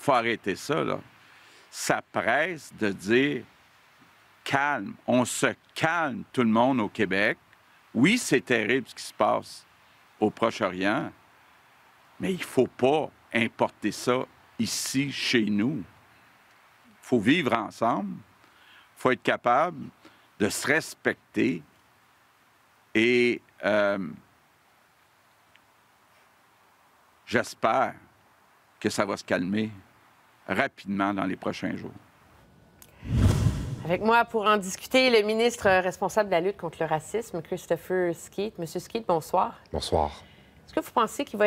faut arrêter ça, là. Ça presse de dire calme. On se calme, tout le monde au Québec. Oui, c'est terrible ce qui se passe au Proche-Orient, mais il ne faut pas importer ça ici, chez nous. Il faut vivre ensemble. Il faut être capable de se respecter et euh, j'espère que ça va se calmer rapidement dans les prochains jours. Avec moi pour en discuter, le ministre responsable de la lutte contre le racisme, Christopher Skeet. Monsieur Skeet, bonsoir. Bonsoir. Est-ce que vous pensez qu'il va,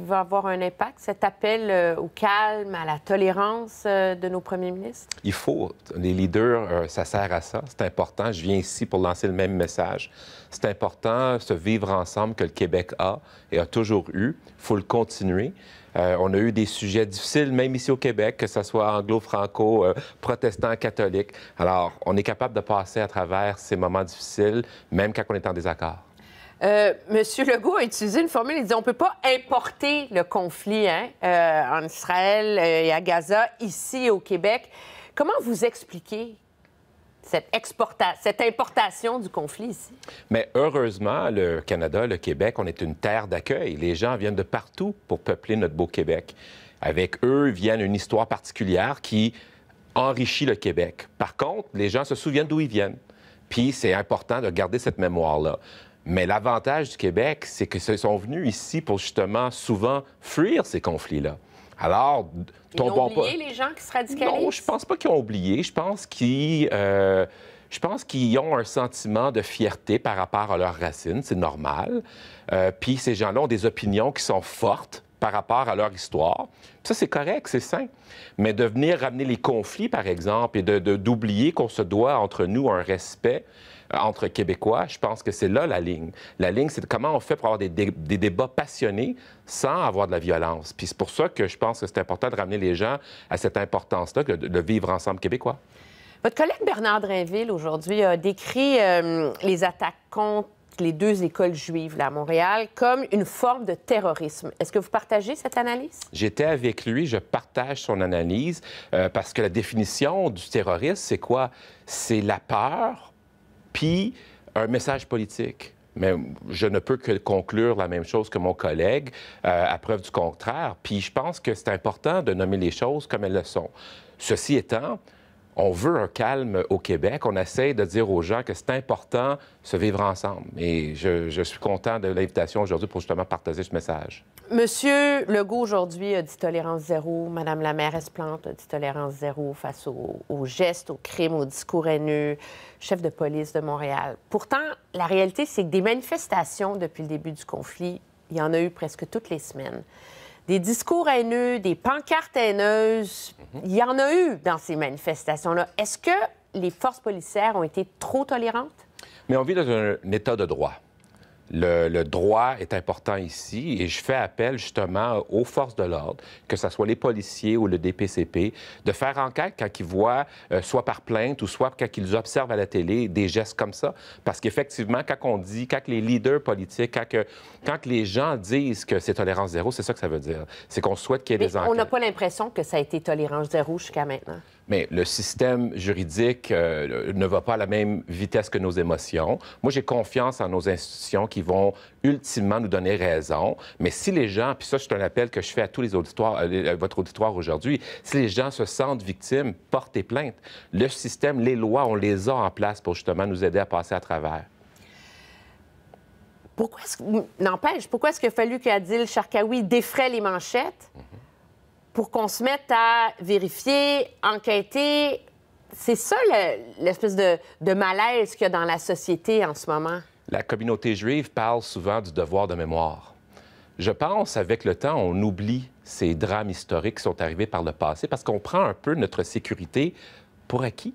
va avoir un impact, cet appel euh, au calme, à la tolérance euh, de nos premiers ministres? Il faut. Les leaders, euh, ça sert à ça. C'est important. Je viens ici pour lancer le même message. C'est important, ce vivre ensemble que le Québec a et a toujours eu. Il faut le continuer. Euh, on a eu des sujets difficiles, même ici au Québec, que ce soit anglo-franco, euh, protestant, catholique. Alors, on est capable de passer à travers ces moments difficiles, même quand on est en désaccord. Euh, Monsieur Legault a utilisé une formule, il dit on ne peut pas importer le conflit hein, en Israël et à Gaza, ici au Québec. Comment vous expliquez cette, cette importation du conflit ici. Mais heureusement, le Canada, le Québec, on est une terre d'accueil. Les gens viennent de partout pour peupler notre beau Québec. Avec eux viennent une histoire particulière qui enrichit le Québec. Par contre, les gens se souviennent d'où ils viennent. Puis c'est important de garder cette mémoire-là. Mais l'avantage du Québec, c'est qu'ils sont venus ici pour justement souvent fuir ces conflits-là. Alors, tombons pas. oublié les gens qui se radicalisent? Non, je pense pas qu'ils ont oublié. Je pense qu'ils. Euh, je pense qu'ils ont un sentiment de fierté par rapport à leurs racines, c'est normal. Euh, puis ces gens-là ont des opinions qui sont fortes par rapport à leur histoire. Ça, c'est correct, c'est sain. Mais de venir ramener les conflits, par exemple, et d'oublier qu'on se doit entre nous un respect, euh, entre Québécois. Je pense que c'est là la ligne. La ligne, c'est comment on fait pour avoir des, débats passionnés sans avoir de la violence. Puis c'est pour ça que je pense que c'est important de ramener les gens à cette importance-là de, vivre ensemble québécois. Votre collègue Bernard Drinville, aujourd'hui, a décrit euh, les attaques contre les deux écoles juives à Montréal comme une forme de terrorisme. Est-ce que vous partagez cette analyse? J'étais avec lui, je partage son analyse, euh, parce que la définition du terrorisme, c'est quoi? C'est la peur puis, un message politique. Mais je ne peux que conclure la même chose que mon collègue, euh, à preuve du contraire. Puis je pense que c'est important de nommer les choses comme elles le sont. Ceci étant, on veut un calme au Québec. On essaie de dire aux gens que c'est important de se vivre ensemble. Et je suis content de l'invitation aujourd'hui pour justement partager ce message. Monsieur Legault aujourd'hui a dit tolérance zéro. Madame la maire Esplante a dit tolérance zéro face aux, gestes, aux crimes, aux discours haineux. Chef de police de Montréal. Pourtant, la réalité, c'est que des manifestations depuis le début du conflit, il y en a eu presque toutes les semaines. Des discours haineux, des pancartes haineuses, mhm. il y en a eu dans ces manifestations-là. Est-ce que les forces policières ont été trop tolérantes? Mais on vit dans un état de droit. Le, droit est important ici et je fais appel justement aux forces de l'ordre, que ce soit les policiers ou le DPCP, de faire enquête quand ils voient, euh, soit par plainte ou soit quand ils observent à la télé des gestes comme ça. Parce qu'effectivement, quand on dit, quand les leaders politiques, quand, les gens disent que c'est tolérance zéro, c'est ça que ça veut dire. C'est qu'on souhaite qu'il y ait des enquêtes. On n'a pas l'impression que ça a été tolérance zéro jusqu'à maintenant mais le système juridique euh, ne va pas à la même vitesse que nos émotions. Moi, j'ai confiance en nos institutions qui vont ultimement nous donner raison. Mais si les gens, puis ça, c'est un appel que je fais à tous les auditoires, euh, à votre auditoire aujourd'hui, si les gens se sentent victimes, portez plainte. Le système, les lois, on les a en place pour justement nous aider à passer à travers pourquoi est-ce n'empêche, pourquoi est-ce qu'il a fallu qu'Adil Sharkawi défraie les manchettes? Mhm pour qu'on se mette à vérifier, enquêter. C'est ça l'espèce de, malaise qu'il y a dans la société en ce moment. La communauté juive parle souvent du devoir de mémoire. Je pense, avec le temps, on oublie ces drames historiques qui sont arrivés par le passé parce qu'on prend un peu notre sécurité pour acquis.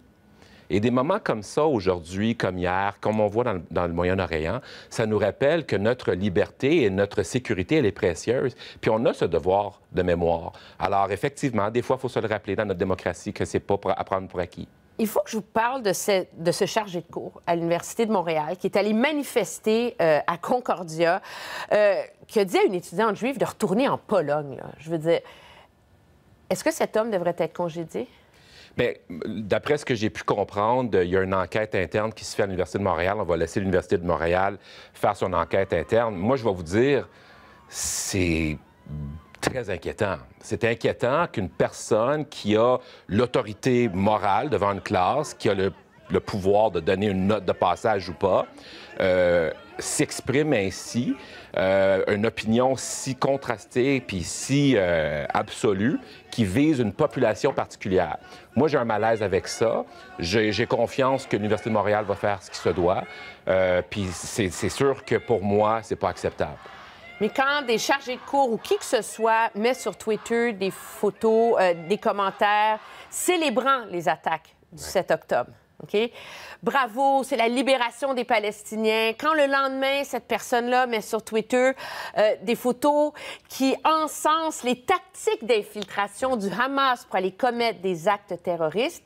Et des moments comme ça aujourd'hui, comme hier, comme on voit dans le, Moyen-Orient, ça nous rappelle que notre liberté et notre sécurité, elle est précieuse. Puis on a ce devoir de mémoire. Alors effectivement, des fois, il faut se le rappeler dans notre démocratie que c'est pas à prendre pour acquis. Il faut que je vous parle de ce, de chargé de cours à l'Université de Montréal qui est allé manifester euh, à Concordia, euh, qui a dit à une étudiante juive de retourner en Pologne. Je veux dire, est-ce que cet homme devrait être congédié? Mais euh, d'après ce que j'ai pu comprendre, euh, il y a une enquête interne qui se fait à l'Université de Montréal. On va laisser l'Université de Montréal faire son enquête interne. Moi, je vais vous dire, c'est très inquiétant. C'est inquiétant qu'une personne qui a l'autorité morale devant une classe, qui a le, pouvoir de donner une note de passage ou pas, euh, s'exprime ainsi euh, une opinion si contrastée puis si euh, absolue qui vise une population particulière. Moi, j'ai un malaise avec ça. J'ai confiance que l'Université de Montréal va faire ce qui se doit. Euh, puis c'est sûr que pour moi, c'est pas acceptable. Mais quand des chargés de cours ou qui que ce soit met sur Twitter des photos, des commentaires célébrant les attaques du 7 octobre, OK? Bravo, c'est la libération des Palestiniens. Quand le lendemain, cette personne-là met sur Twitter euh, des photos qui encensent les tactiques d'infiltration du Hamas pour aller commettre des actes terroristes,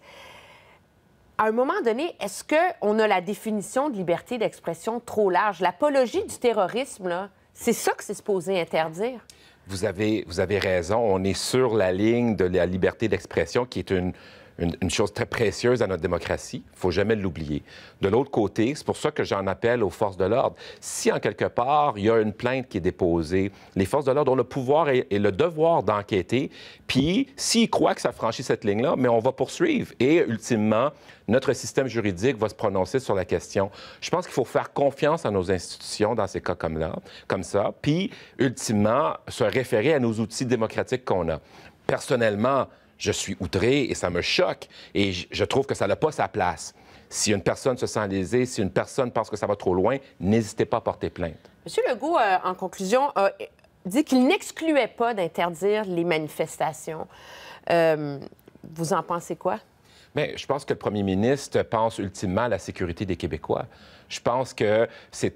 à un moment donné, est-ce qu'on a la définition de liberté d'expression trop large? L'apologie du terrorisme, c'est ça que c'est supposé interdire? Vous avez, vous avez raison. On est sur la ligne de la liberté d'expression qui est une une, chose très précieuse à notre démocratie. Il ne faut jamais l'oublier. De l'autre côté, c'est pour ça que j'en appelle aux forces de l'ordre. Si, en quelque part, il y a une plainte qui est déposée, les forces de l'ordre ont le pouvoir et, et le devoir d'enquêter. Puis, s'ils croient que ça franchit cette ligne-là, mais on va poursuivre. Et, ultimement, notre système juridique va se prononcer sur la question. Je pense qu'il faut faire confiance à nos institutions dans ces cas comme, là, comme ça, puis ultimement se référer à nos outils démocratiques qu'on a. Personnellement, je suis outré et ça me choque et je trouve que ça n'a pas sa place. Si une personne se sent lésée, si une personne pense que ça va trop loin, n'hésitez pas à porter plainte. Monsieur Legault, euh, en conclusion, a dit qu'il n'excluait pas d'interdire les manifestations. Euh, vous en pensez quoi? Bien, je pense que le premier ministre pense ultimement à la sécurité des Québécois. Je pense que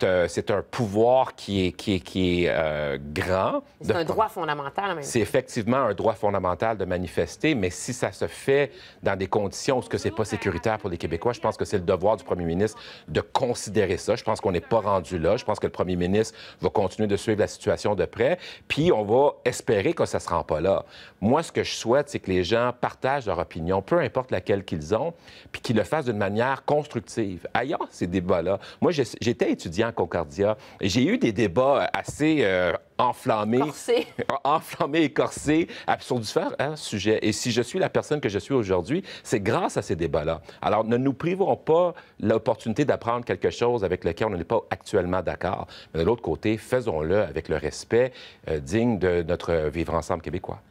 euh, c'est un, pouvoir qui est, euh, grand. C'est un droit fondamental. C'est effectivement un droit fondamental de manifester, mais si ça se fait dans des conditions où ce n'est pas sécuritaire pour les Québécois, je pense que c'est le devoir du premier ministre de considérer ça. Je pense qu'on n'est pas rendu là. Je pense que le premier ministre va continuer de suivre la situation de près, puis on va espérer que ça ne se rend pas là. Moi, ce que je souhaite, c'est que les gens partagent leur opinion, peu importe laquelle qu'ils ont, puis qu'ils le fassent d'une manière constructive. Ailleurs, ah, ces débats-là, moi, j'étais étudiant à Concordia. J'ai eu des débats euh, assez euh, enflammés. écorcés enflammés et corsés sur différents hein, sujets. Et si je suis la personne que je suis aujourd'hui, c'est grâce à ces débats-là. Alors, ne nous privons pas l'opportunité d'apprendre quelque chose avec lequel on n'est pas actuellement d'accord. Mais de l'autre côté, faisons-le avec le respect euh, digne de notre vivre ensemble québécois.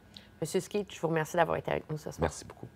Monsieur Skip, je vous remercie d'avoir été avec nous ce soir. Merci beaucoup.